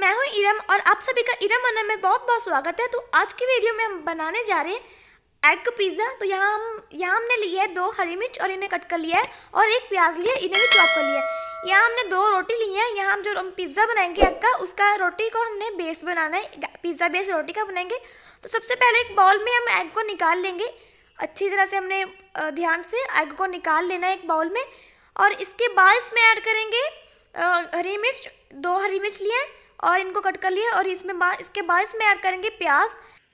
मैं हूँ इरम और आप सभी का इरम अन्ना में बहुत बहुत स्वागत है तो आज की वीडियो में हम बनाने जा रहे हैं एग पिज़्ज़ा तो यहाँ हम यहाँ हमने लिया है दो हरी मिर्च और इन्हें कट कर लिया है और एक प्याज लिया इन्हें भी चॉप कर लिया है यहाँ हमने दो रोटी ली है यहाँ हम जो पिज़्ज़ा बनाएंगे एग का उसका रोटी को हमने बेस बनाना है पिज़्ज़ा बेस रोटी का बनाएंगे तो सबसे पहले एक बाउल में हम एग को निकाल लेंगे अच्छी तरह से हमने ध्यान से एग को निकाल लेना है एक बाउल में और इसके बाद इसमें ऐड करेंगे हरी मिर्च दो हरी मिर्च लिए हैं और इनको कट कर लिया और इसमें बा, इसके बाद इसमें ऐड करेंगे प्याज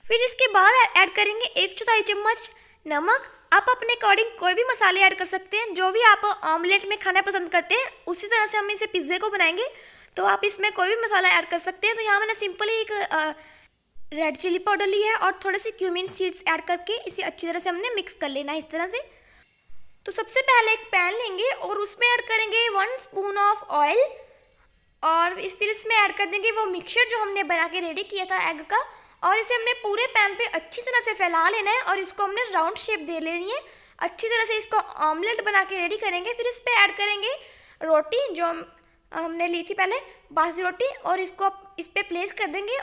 फिर इसके बाद ऐड करेंगे एक चौथाई चम्मच नमक आप अपने अकॉर्डिंग कोई भी मसाले ऐड कर सकते हैं जो भी आप ऑमलेट में खाना पसंद करते हैं उसी तरह से हम इसे पिज्ज़े को बनाएंगे तो आप इसमें कोई भी मसाला ऐड कर सकते हैं तो यहाँ मैंने सिंपली एक रेड चिली पाउडर लिया है और थोड़े से क्यूमिन सीड्स ऐड करके इसे अच्छी तरह से हमने मिक्स कर लेना है इस तरह से तो सबसे पहले एक पैन लेंगे और उसमें ऐड करेंगे वन स्पून ऑफ ऑयल और इस फिर इसमें ऐड कर देंगे वो मिक्सचर जो हमने बना के रेडी किया था एग का और इसे हमने पूरे पैन पे अच्छी तरह से फैला लेना है और इसको हमने राउंड शेप दे लेनी है अच्छी तरह से इसको ऑमलेट बना के रेडी करेंगे फिर इस पर ऐड करेंगे रोटी जो हम हमने ली थी पहले बासी रोटी और इसको इस पर प्लेस कर देंगे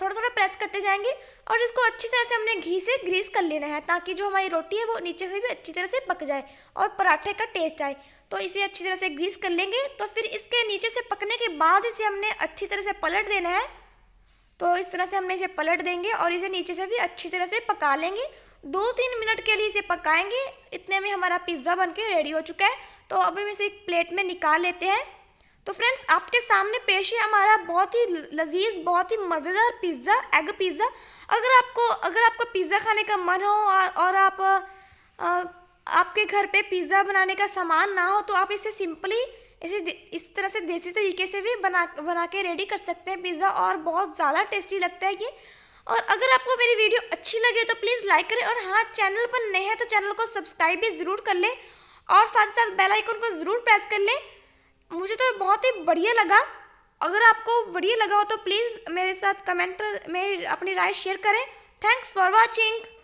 थोड़ा थोड़ा प्रेस करते जाएंगे और इसको अच्छी तरह से हमने घी से ग्रीस कर लेना है ताकि जो हमारी रोटी है वो नीचे से भी अच्छी तरह से पक जाए और पराठे का टेस्ट आए तो इसे अच्छी तरह से ग्रीस कर लेंगे तो फिर इसके नीचे से पक बाद इसे हमने अच्छी तरह से पलट देना है तो इस तरह से हमने इसे पलट देंगे और इसे नीचे से भी अच्छी तरह से पका लेंगे दो तीन मिनट के लिए इसे पकाएंगे इतने में हमारा पिज़्ज़ा बनके रेडी हो चुका है तो अब हम इसे एक प्लेट में निकाल लेते हैं तो फ्रेंड्स आपके सामने पेश है हमारा बहुत ही लजीज बहुत ही मज़ेदार पिज़्ज़ा एग पिज़्ज़ा अगर आपको अगर आपका पिज़्ज़ा खाने का मन हो और, और आप आ, आपके घर पर पिज़्ज़ा बनाने का सामान ना हो तो आप इसे सिंपली इसे इस तरह से देसी तरीके से भी बना बना के रेडी कर सकते हैं पिज़्ज़ा और बहुत ज़्यादा टेस्टी लगता है ये और अगर आपको मेरी वीडियो अच्छी लगे तो प्लीज़ लाइक करें और हाँ चैनल पर नए हैं तो चैनल को सब्सक्राइब भी ज़रूर कर लें और साथ ही साथ बेल आइकन को ज़रूर प्रेस कर लें मुझे तो बहुत ही बढ़िया लगा अगर आपको बढ़िया लगा हो तो प्लीज़ मेरे साथ कमेंट में अपनी राय शेयर करें थैंक्स फॉर वॉचिंग